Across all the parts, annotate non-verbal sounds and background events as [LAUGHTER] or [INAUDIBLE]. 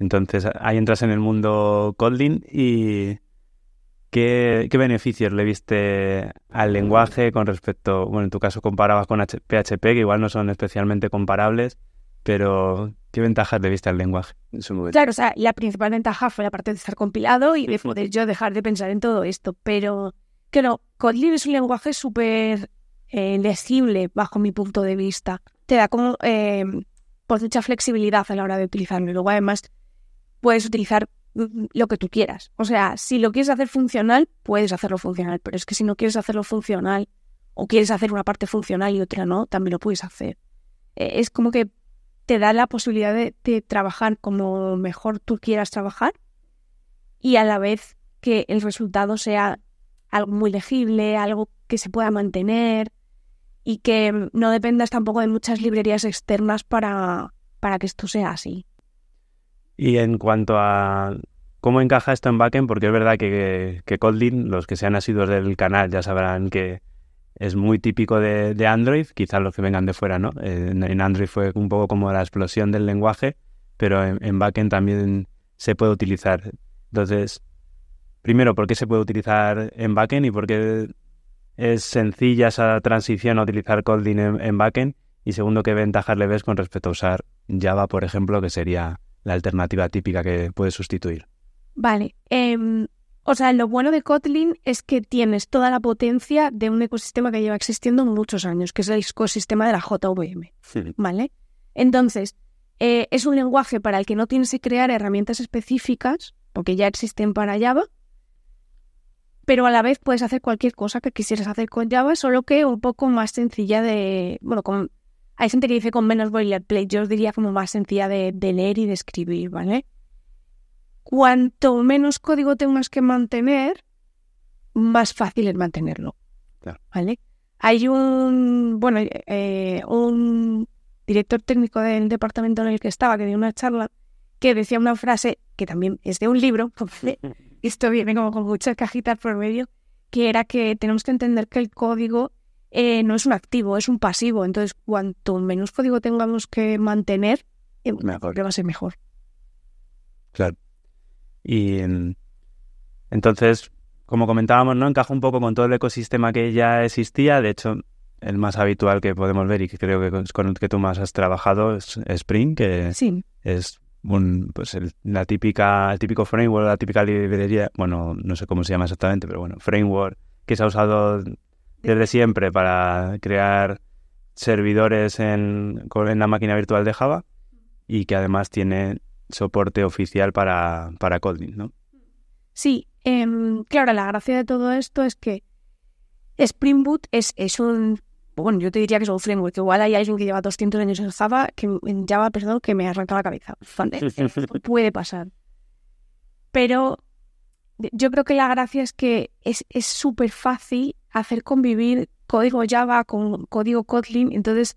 Entonces ahí entras en el mundo Kotlin y ¿qué, beneficios le viste al lenguaje con respecto, bueno, en tu caso comparabas con PHP, que igual no son especialmente comparables, pero ¿qué ventajas le viste al lenguaje Claro, o sea, la principal ventaja fue la parte de estar compilado y poder yo dejar de pensar en todo esto, pero que no, Kotlin es un lenguaje súper eh, legible bajo mi punto de vista. Te da como... Eh, pues mucha flexibilidad a la hora de utilizarlo. Y luego además puedes utilizar mm, lo que tú quieras. O sea, si lo quieres hacer funcional, puedes hacerlo funcional, pero es que si no quieres hacerlo funcional o quieres hacer una parte funcional y otra no, también lo puedes hacer. E, es como que te da la posibilidad de, trabajar como mejor tú quieras trabajar y a la vez que el resultado sea algo muy legible, algo que se pueda mantener y que no dependas tampoco de muchas librerías externas para, para que esto sea así. Y en cuanto a cómo encaja esto en backend, porque es verdad que, que Kotlin, los que sean asiduos del canal ya sabrán que es muy típico de, Android, quizás los que vengan de fuera, ¿no? En, Android fue un poco como la explosión del lenguaje, pero en, backend también se puede utilizar. Entonces, primero, ¿por qué se puede utilizar en backend y por qué es sencilla esa transición a utilizar Kotlin en, en backend? Y segundo, ¿qué ventajas le ves con respecto a usar Java, por ejemplo, que sería la alternativa típica que puedes sustituir. Vale. Em, o sea, lo bueno de Kotlin es que tienes toda la potencia de un ecosistema que lleva existiendo muchos años, que es el ecosistema de la JVM. ¿Vale? Entonces, eh, es un lenguaje para el que no tienes que crear herramientas específicas, porque ya existen para Java, pero a la vez puedes hacer cualquier cosa que quisieras hacer con Java, solo que un poco más sencilla de, bueno, con hay gente que dice con menos boilerplate, yo os diría como más sencilla de, leer y de escribir, ¿vale? Cuanto menos código tengas que mantener, más fácil es mantenerlo, ¿vale? Hay un, bueno, eh, un director técnico del departamento en el que estaba, que dio una charla, que decía una frase que también es de un libro, [LAUGHS] [LAUGHS] esto viene como con muchas cajitas por medio, que era que tenemos que entender que el código eh, no es un activo, es un pasivo. Entonces, cuanto menos código tengamos que mantener, eh, va a ser mejor. Claro. Y mm, entonces, como comentábamos, ¿no? Encaja un poco con todo el ecosistema que ya existía. De hecho, el más habitual que podemos ver y que creo que con el que tú más has trabajado es Spring, que es pues, la típica, el típico framework, la típica librería, bueno, no sé cómo se llama exactamente, pero bueno, framework que se ha usado desde siempre para crear servidores en, en la máquina virtual de Java y que además tiene soporte oficial para, para Kotlin, ¿no? Sí, em, claro, la gracia de todo esto es que Spring Boot es, es un, bueno, yo te diría que es un framework, igual hay alguien que lleva 200 años en Java, que en Java, perdón, que me ha arrancado la cabeza. [LAUGHS] Puede pasar. Pero yo creo que la gracia es que es súper fácil hacer convivir código Java con código Kotlin. Entonces,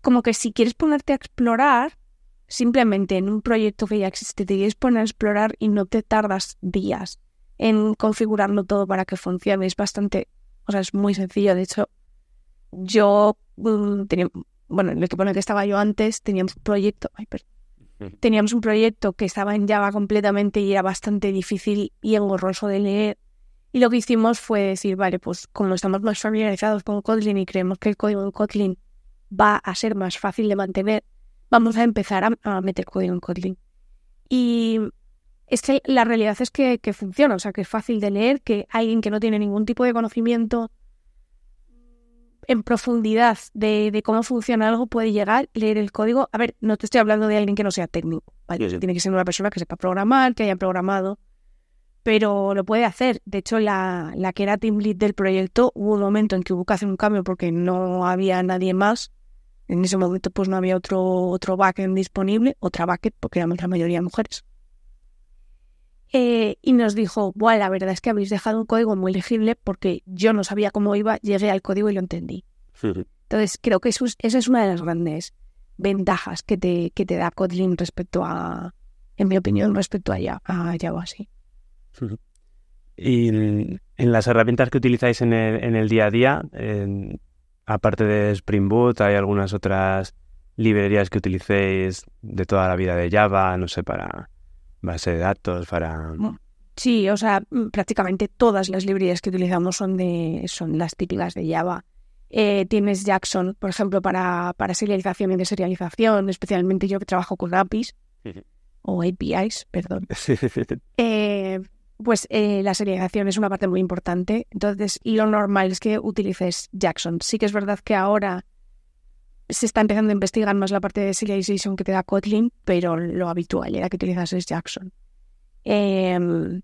como que si quieres ponerte a explorar, simplemente en un proyecto que ya existe, te quieres poner a explorar y no te tardas días en configurarlo todo para que funcione. Es bastante, o sea, es muy sencillo. De hecho, yo mm, tenía, bueno, en el que que estaba yo antes Tenía un proyecto, ay, perdón, Teníamos un proyecto que estaba en Java completamente y era bastante difícil y engorroso de leer. Y lo que hicimos fue decir, vale, pues como estamos más familiarizados con Kotlin y creemos que el código en Kotlin va a ser más fácil de mantener, vamos a empezar a, meter código en Kotlin. Y es la realidad es que, que, funciona, o sea, que es fácil de leer, que alguien que no tiene ningún tipo de conocimiento en profundidad de, cómo funciona algo puede llegar, leer el código. A ver, no te estoy hablando de alguien que no sea técnico. Tiene que ser una persona que sepa programar, que haya programado, pero lo puede hacer. De hecho, la, que era team lead del proyecto, hubo un momento en que hubo que hacer un cambio porque no había nadie más. En ese momento, pues no había otro, otro backend disponible, otra backend, porque éramos la mayoría mujeres. Eh, y nos dijo, bueno, la verdad es que habéis dejado un código muy legible porque yo no sabía cómo iba, llegué al código y lo entendí. Entonces, creo que eso es, esa es una de las grandes ventajas que te, que te da Kotlin respecto a, en mi opinión, respecto a Java, a Java sí. Y en, las herramientas que utilizáis en el, en el día a día, aparte de Spring Boot, hay algunas otras librerías que utilicéis de toda la vida de Java, no sé, para base de datos, para... Sí, o sea, mm, prácticamente todas las librerías que utilizamos son, de, son las típicas de Java. Eh, tienes Jackson, por ejemplo, para, serialización y deserialización, especialmente yo que trabajo con APIs, o APIs, perdón. [LAUGHS] Eh, pues eh, la serialización es una parte muy importante. Entonces, lo normal es que utilices Jackson. Sí que es verdad que ahora se está empezando a investigar más la parte de serialization que te da Kotlin, pero lo habitual era que utilizas es Jackson. Em,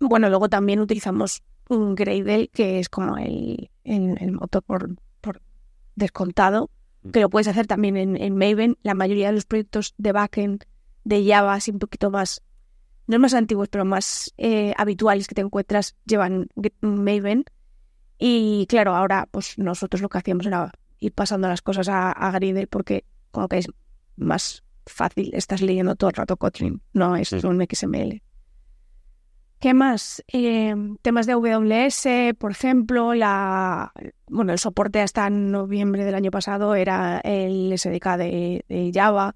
bueno, luego también utilizamos un Gradle, que es como el, el, motor por, descontado, mm. que lo puedes hacer también en, Maven. La mayoría de los proyectos de backend de Java, así un poquito más, no más antiguos, pero más eh, habituales que te encuentras, llevan Maven. Y claro, ahora pues nosotros lo que hacíamos era ir pasando las cosas a, a porque como que es más fácil, estás leyendo todo el rato Kotlin, no es un XML. ¿Qué más? Eh, temas de AWS, por ejemplo, la, bueno, el soporte hasta noviembre del año pasado era el SDK de, Java.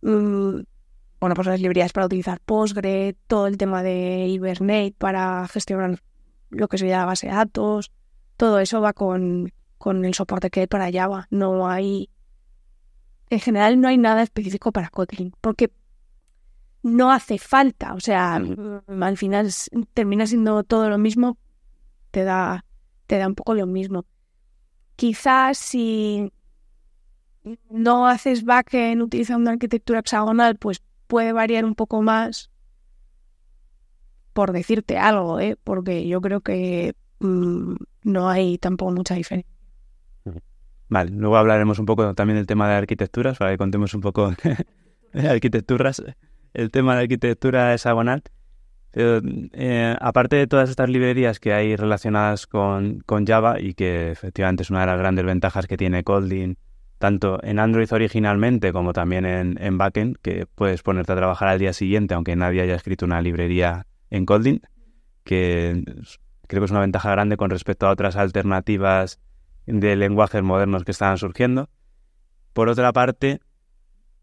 Mm, bueno, pues las librerías para utilizar Postgre, todo el tema de Hibernate para gestionar lo que sería la base de datos, todo eso va con, con el soporte que hay para Java. No hay. En general, no hay nada específico para Kotlin, porque no hace falta. O sea, al final termina siendo todo lo mismo, te da, te da un poco lo mismo. Quizás si no haces backend utilizando arquitectura hexagonal, pues puede variar un poco más, por decirte algo, ¿eh? porque yo creo que mm, no hay tampoco mucha diferencia. Vale, luego hablaremos un poco también del tema de arquitecturas, para que contemos un poco de arquitecturas, el tema de arquitectura es Pero, eh, aparte de todas estas librerías que hay relacionadas con, con, Java y que efectivamente es una de las grandes ventajas que tiene Kotlin, tanto en Android originalmente como también en, en backend, que puedes ponerte a trabajar al día siguiente aunque nadie haya escrito una librería en Kotlin, que creo que es una ventaja grande con respecto a otras alternativas de lenguajes modernos que estaban surgiendo. Por otra parte,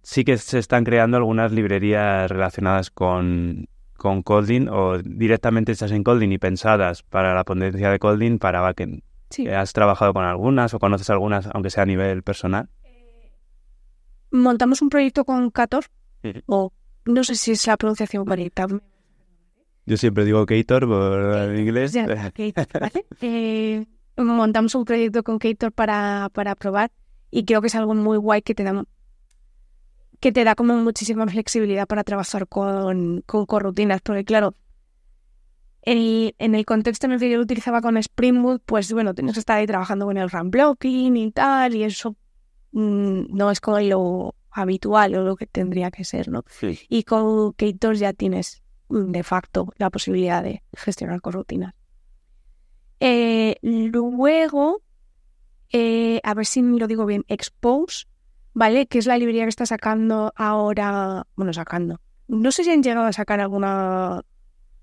sí que se están creando algunas librerías relacionadas con, con o directamente hechas en Colding y pensadas para la potencia de colding para backend. Eh, ¿Has trabajado con algunas o conoces algunas, aunque sea a nivel personal? Eh, Montamos un proyecto con Cator, o no sé si es la pronunciación correcta. Yo siempre digo Cator en inglés. [LAUGHS] Eh, montamos un proyecto con Ktor para, para probar y creo que es algo muy guay que te da, que te da como muchísima flexibilidad para trabajar con, con corrutinas, porque claro, en el contexto en el que yo lo utilizaba con Spring Boot, pues bueno, tienes que estar ahí trabajando con el run blocking y tal, y eso mm, no es como lo habitual o lo que tendría que ser, ¿no? Y con Ktor ya tienes de facto la posibilidad de gestionar corrutinas. Eh, luego, eh, a ver si lo digo bien, Expose, ¿vale? Que es la librería que está sacando ahora, bueno, sacando. No sé si han llegado a sacar alguna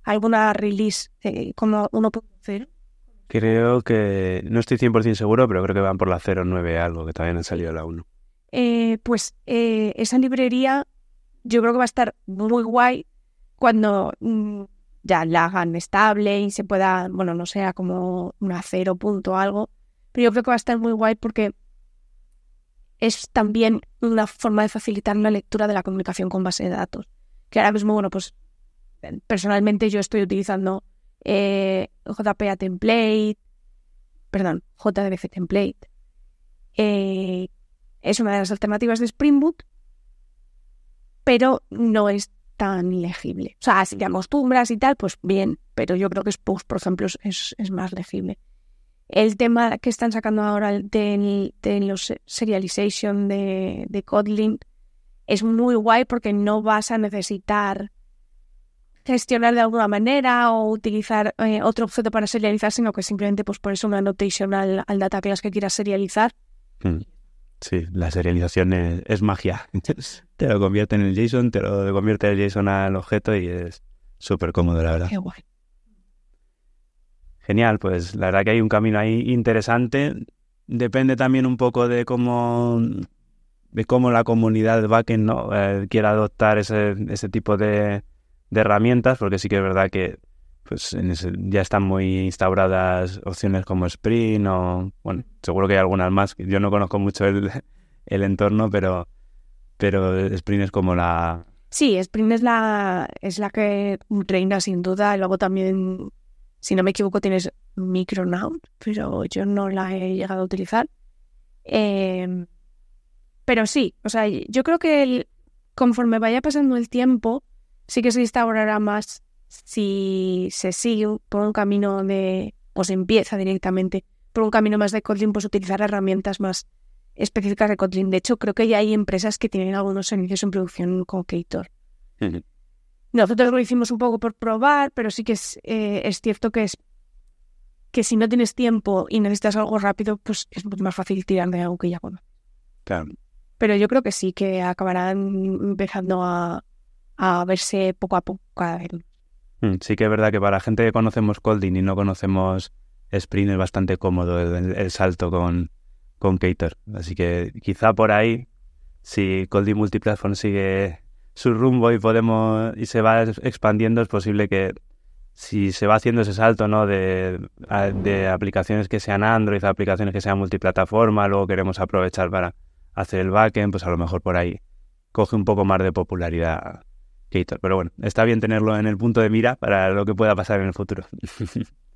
alguna release eh, como 1.0. Creo que, no estoy 100% seguro, pero creo que van por la 09 algo, que también han salido la 1. Eh, pues esa librería yo creo que va a estar muy guay cuando mm, ya la hagan estable y se pueda, bueno, no sea como una cero punto o algo. Pero yo creo que va a estar muy guay porque es también una forma de facilitar la lectura de la comunicación con base de datos. Que ahora mismo, bueno, pues eh, personalmente yo estoy utilizando eh, JPA Template, perdón, jdf Template. Eh, es una de las alternativas de Spring Boot, pero no es tan legible. O sea, si te acostumbras y tal, pues bien, pero yo creo que Spooks, por ejemplo, es, es más legible. El tema que están sacando ahora de, de los serialization de, Kotlin es muy guay porque no vas a necesitar gestionar de alguna manera o utilizar eh, otro objeto para serializar, sino que simplemente pues pones una annotation al, data class que quieras serializar. Hmm. Sí, la serialización es, es magia. [LAUGHS] te lo convierte en el JSON, te lo convierte el JSON al objeto y es súper cómodo, la verdad. Qué guay. Genial, pues la verdad que hay un camino ahí interesante. Depende también un poco de cómo, de cómo la comunidad de backend ¿no? Eh, quiera adoptar ese, tipo de, herramientas, porque sí que es verdad que pues ya están muy instauradas opciones como Sprint o, bueno, seguro que hay algunas más. Yo no conozco mucho el entorno, pero pero Spring es como la... Sí, Spring es la, es la que reina sin duda. Y luego también, si no me equivoco, tienes Micronaut, pero yo no la he llegado a utilizar. Em, pero sí, o sea, yo creo que conforme vaya pasando el tiempo, sí que se instaurará más si se sigue por un camino de, o se empieza directamente por un camino más de coding pues utilizar herramientas más específicas de Kotlin. De hecho, creo que ya hay empresas que tienen algunos servicios en producción con Ktor. Nosotros lo hicimos un poco por probar, pero sí que eh, es, cierto que es que si no tienes tiempo y necesitas algo rápido, pues es mucho más fácil tirar de algo que ya conoces. Claro. Pero yo creo que sí, que acabarán empezando a, verse poco a poco cada vez. Mm, sí que es verdad que para gente que conocemos Colding y no conocemos Sprint es bastante cómodo el salto con, con Cater. Así que quizá por ahí, si Coldy Multiplatform sigue su rumbo y podemos y se va expandiendo, es posible que si se va haciendo ese salto ¿no? de, aplicaciones que sean Android aplicaciones que sean multiplataforma, luego queremos aprovechar para hacer el backend, pues a lo mejor por ahí coge un poco más de popularidad Cater. Pero bueno, está bien tenerlo en el punto de mira para lo que pueda pasar en el futuro. [LAUGHS]